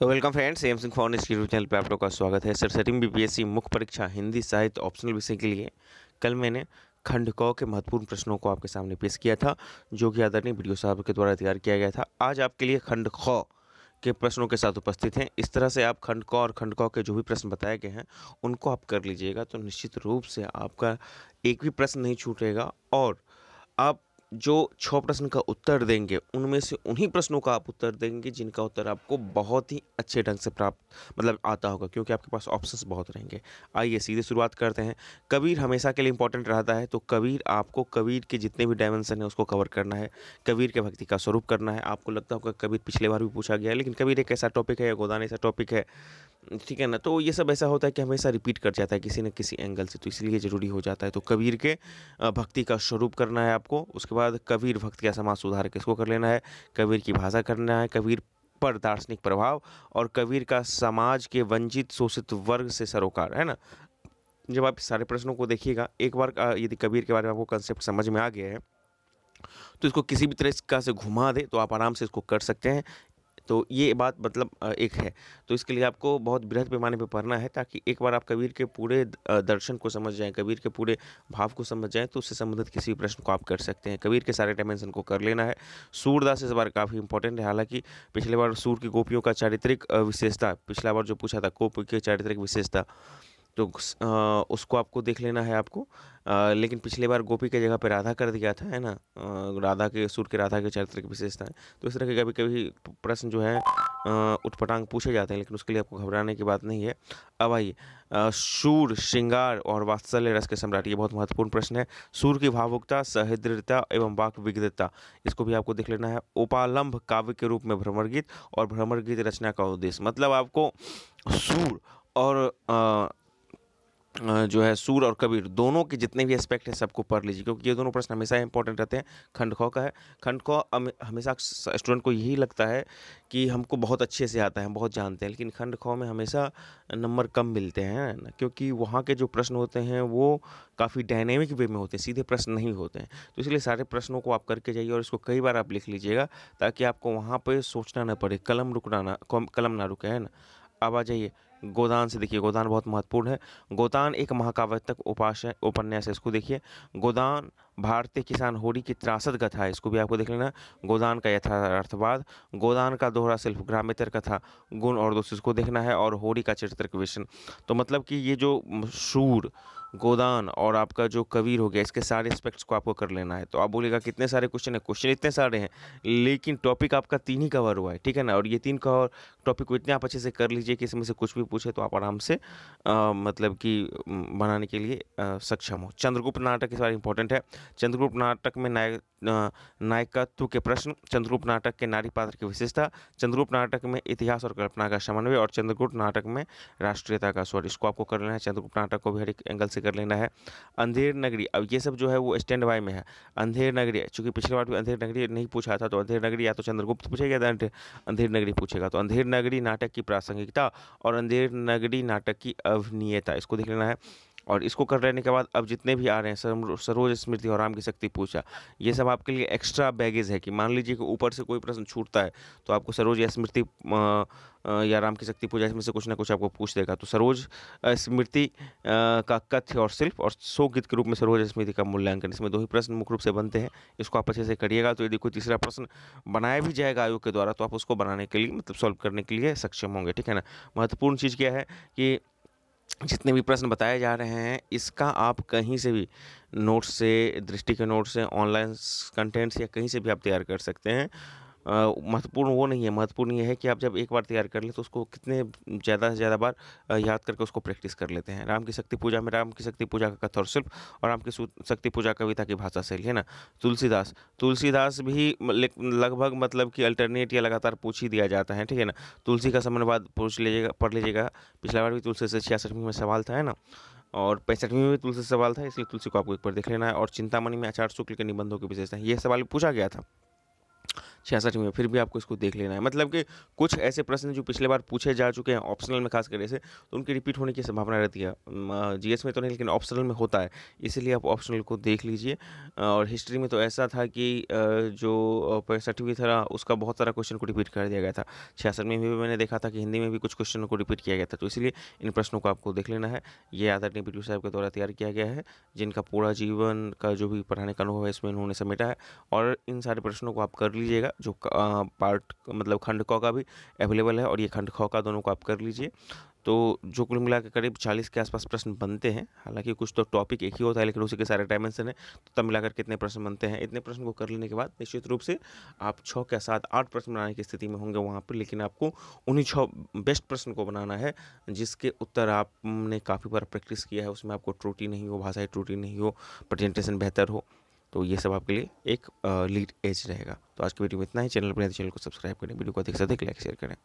तो welcome friends M Singh for इस YouTube channel पर आप लोग का स्वागत है सर सेटिंग बीपीएससी मुख्य परीक्षा हिंदी साहित्य ऑप्शनल विषय के लिए कल मैंने खंड क के महत्वपूर्ण प्रश्नों को आपके सामने पेश किया था जो कि आदरणीय वीडियो साहब के द्वारा तैयार किया गया था आज आपके लिए खंड ख के प्रश्नों के साथ उपस्थित हैं इस तरह से आप खंड क और खंड क के जो भी प्रश्न बताए गए हैं उनको आप कर लीजिएगा तो निश्चित रूप से आपका एक भी प्रश्न नहीं छूटेगा और आप जो छः प्रश्न का उत्तर देंगे उनमें से उन्हीं प्रश्नों का आप उत्तर देंगे जिनका उत्तर आपको बहुत ही अच्छे ढंग से प्राप्त मतलब आता होगा क्योंकि आपके पास ऑप्शंस बहुत रहेंगे आइए सीधे शुरुआत करते हैं कबीर हमेशा के लिए इंपॉर्टेंट रहता है तो कबीर आपको कबीर के जितने भी डायमेंसन है उसको कवर करना है कबीर के भक्ति का स्वरूप करना है आपको लगता होगा कबीर पिछले बार भी पूछा गया है लेकिन कबीर एक ऐसा टॉपिक है गोदान ऐसा टॉपिक है ठीक है ना तो ये सब ऐसा होता है कि हमेशा रिपीट कर जाता है किसी न किसी एंगल से तो इसलिए ज़रूरी हो जाता है तो कबीर के भक्ति का स्वरूप करना है आपको उसके बाद कबीर भक्त का समाज सुधार किसको कर लेना है कबीर की भाषा करना है कबीर पर दार्शनिक प्रभाव और कबीर का समाज के वंचित शोषित वर्ग से सरोकार है ना जब आप सारे प्रश्नों को देखिएगा एक बार यदि कबीर के बारे में आपको कंसेप्ट समझ में आ गया है तो इसको किसी भी तरह से घुमा दे तो आप आराम से इसको कर सकते हैं तो ये बात मतलब एक है तो इसके लिए आपको बहुत बृहद पैमाने पर पढ़ना है ताकि एक बार आप कबीर के पूरे दर्शन को समझ जाएँ कबीर के पूरे भाव को समझ जाएँ तो उससे संबंधित किसी भी प्रश्न को आप कर सकते हैं कबीर के सारे डायमेंशन को कर लेना है सूरदास इस बार काफ़ी इंपॉर्टेंट है हालांकि पिछले बार सूर की गोपियों का चारित्रिक विशेषता पिछला बार जो पूछा था कोप की चारित्रिक विशेषता तो उसको आपको देख लेना है आपको लेकिन पिछले बार गोपी के जगह पर राधा कर दिया था है ना राधा के सूर्य के राधा के चरित्र की विशेषताएँ तो इस तरह के कभी कभी प्रश्न जो है उत्पटांग पूछे जाते हैं लेकिन उसके लिए आपको घबराने की बात नहीं है अब आइए सूर श्रृंगार और वात्सल्य रस के सम्राट ये बहुत महत्वपूर्ण प्रश्न है सूर की भावुकता सहृदयता एवं वाक विघ्रता इसको भी आपको देख लेना है उपालंभ काव्य के रूप में भ्रमर गीत और भ्रमर गीत रचना का उद्देश्य मतलब आपको सूर और जो है सूर और कबीर दोनों के जितने भी एस्पेक्ट हैं सबको पढ़ लीजिए क्योंकि ये दोनों प्रश्न हमेशा इंपॉर्टेंट रहते हैं खंड खौ का है खंड खौ हमेशा स्टूडेंट को यही लगता है कि हमको बहुत अच्छे से आता है हम बहुत जानते हैं लेकिन खंड खौ में हमेशा नंबर कम मिलते हैं ना क्योंकि वहाँ के जो प्रश्न होते हैं वो काफ़ी डायनेमिक वे में होते हैं सीधे प्रश्न नहीं होते हैं तो इसलिए सारे प्रश्नों को आप करके जाइए और इसको कई बार आप लिख लीजिएगा ताकि आपको वहाँ पर सोचना ना पड़े कलम रुकना ना कलम ना रुके है ना अब आ जाइए गोदान से देखिए गोदान बहुत महत्वपूर्ण है गोदान एक तक उपास उपन्यास है इसको देखिए गोदान भारतीय किसान होड़ी की त्रासद कथा है इसको भी आपको देख लेना गोदान का यथार्थवाद गोदान का दोहरा सिर्फ ग्रामेतर कथा गुण और दोष इसको देखना है और होड़ी का चरित्र विषण तो मतलब कि ये जो शूर गोदान और आपका जो कबीर हो गया इसके सारे एस्पेक्ट्स को आपको कर लेना है तो आप बोलेगा कितने सारे क्वेश्चन है क्वेश्चन इतने सारे हैं लेकिन टॉपिक आपका तीन ही कवर हुआ है ठीक है ना और ये तीन कवर टॉपिक को इतने आप अच्छे से कर लीजिए कि इसमें से कुछ भी पूछे तो आप आराम से आ, मतलब कि बनाने के लिए आ, सक्षम हो चंद्रगुप्त नाटक इस बार इंपॉर्टेंट है चंद्रगुप्त नाटक में नायक नायकत्व के प्रश्न चंद्रगुप्त नाटक के नारी पात्र की विशेषता चंद्रगुप्त नाटक में इतिहास और कल्पना का समन्वय और चंद्रगुप्त नाटक में राष्ट्रीयता का स्वर इसको आपको कर लेना है चंद्रगुप्त नाटक को भी हर एक एंगल से कर लेना है अंधेर नगरी अब ये सब जो है वो स्टैंड बाय में है अंधेर नगरी चूंकि पिछले बार भी अंधेर नगरी नहीं पूछा था तो अंधेर नगरी या तो चंद्रगुप्त पूछेगा या अंधेर नगरी पूछेगा तो अंधेर नगरी नाटक की प्रासंगिकता और अंधेर मंदिर नगरी नाटक की अभिनेता इसको देख लेना है और इसको कर लेने के बाद अब जितने भी आ रहे हैं सरोज स्मृति और राम की शक्ति पूछा ये सब आपके लिए एक्स्ट्रा बैगेज है कि मान लीजिए कि ऊपर से कोई प्रश्न छूटता है तो आपको सरोज या स्मृति या राम की शक्ति पूजा इसमें से कुछ ना कुछ आपको पूछ देगा तो सरोज स्मृति का कथ्य और शिल्प और सो गीत के रूप में सरोज स्मृति का मूल्यांकन इसमें दो ही प्रश्न मुख्य रूप से बनते हैं इसको आप अच्छे से करिएगा तो यदि कोई तीसरा प्रश्न बनाया भी जाएगा आयोग के द्वारा तो आप उसको बनाने के लिए मतलब सॉल्व करने के लिए सक्षम होंगे ठीक है ना महत्वपूर्ण चीज़ क्या है कि जितने भी प्रश्न बताए जा रहे हैं इसका आप कहीं से भी नोट्स से दृष्टि के नोट्स से ऑनलाइन कंटेंट्स या कहीं से भी आप तैयार कर सकते हैं महत्वपूर्ण वो नहीं है महत्वपूर्ण ये है कि आप जब एक बार तैयार कर लें तो उसको कितने ज़्यादा से ज़्यादा बार याद करके उसको प्रैक्टिस कर लेते हैं राम की शक्ति पूजा में राम की शक्ति पूजा का कथा और शिल्प और राम की शक्ति पूजा कविता की भाषा शैली है ना तुलसीदास तुलसीदास भी लगभग मतलब कि अल्टरनेट या लगातार पूछ ही दिया जाता है ठीक है ना तुलसी का समन्वाद पूछ लीजिएगा पढ़ लीजिएगा पिछला बार भी तुलसी से छियासठवीं में सवाल था है ना और पैंसठवीं में तुलसी सवाल था इसलिए तुलसी को आपको एक बार देख लेना है और चिंतामणि में आचार्य शुक्ल के निबंधों की विशेषता है ये सवाल पूछा गया था छियासठ में फिर भी आपको इसको देख लेना है मतलब कि कुछ ऐसे प्रश्न जो पिछले बार पूछे जा चुके हैं ऑप्शनल में खास करके से तो उनकी रिपीट होने की संभावना रहती है जी में तो नहीं लेकिन ऑप्शनल में होता है इसीलिए आप ऑप्शनल को देख लीजिए और हिस्ट्री में तो ऐसा था कि जो पैंसठवीं था उसका बहुत सारा क्वेश्चन को रिपीट कर दिया गया था छियासठ में भी मैंने देखा था कि हिंदी में भी कुछ क्वेश्चन को रिपीट किया गया था तो इसलिए इन प्रश्नों को आपको देख लेना है ये आदरणीय पी साहब के द्वारा तैयार किया गया है जिनका पूरा जीवन का जो भी पढ़ाने का अनुभव है इसमें इन्होंने समेटा है और इन सारे प्रश्नों को आप कर लीजिएगा जो पार्ट मतलब खंड क का भी अवेलेबल है और ये खंड ख का दोनों को आप कर लीजिए तो जो कुल मिला के करीब चालीस के आसपास प्रश्न बनते हैं हालांकि कुछ तो टॉपिक एक ही होता है लेकिन उसी के सारे डायमेंशन है तो तब मिलाकर कितने प्रश्न बनते हैं इतने प्रश्न को कर लेने के बाद निश्चित रूप से आप छः के साथ आठ प्रश्न बनाने की स्थिति में होंगे वहाँ पर लेकिन आपको उन्हीं छः बेस्ट प्रश्न को बनाना है जिसके उत्तर आपने काफ़ी बार प्रैक्टिस किया है उसमें आपको त्रुटि नहीं हो भाषाई त्रुटि नहीं हो प्रजेंटेशन बेहतर हो तो ये सब आपके लिए एक लीड एज रहेगा तो आज की वीडियो में इतना ही चैनल पर तो चैनल को सब्सक्राइब करें वीडियो को अधिक से अधिक लाइक शेयर करें